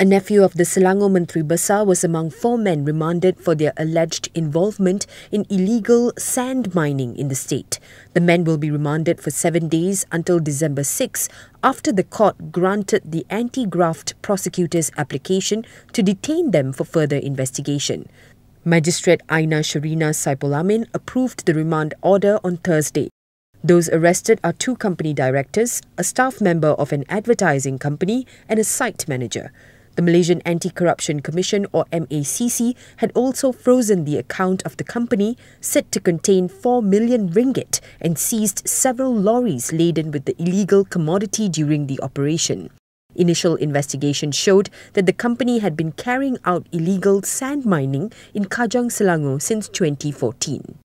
A nephew of the Selangor Mantri Basar was among four men remanded for their alleged involvement in illegal sand mining in the state. The men will be remanded for seven days until December 6 after the court granted the anti-graft prosecutor's application to detain them for further investigation. Magistrate Aina Sharina Saipolamin approved the remand order on Thursday. Those arrested are two company directors, a staff member of an advertising company, and a site manager. The Malaysian Anti-Corruption Commission or MACC had also frozen the account of the company said to contain 4 million ringgit and seized several lorries laden with the illegal commodity during the operation. Initial investigation showed that the company had been carrying out illegal sand mining in Kajang Selangor since 2014.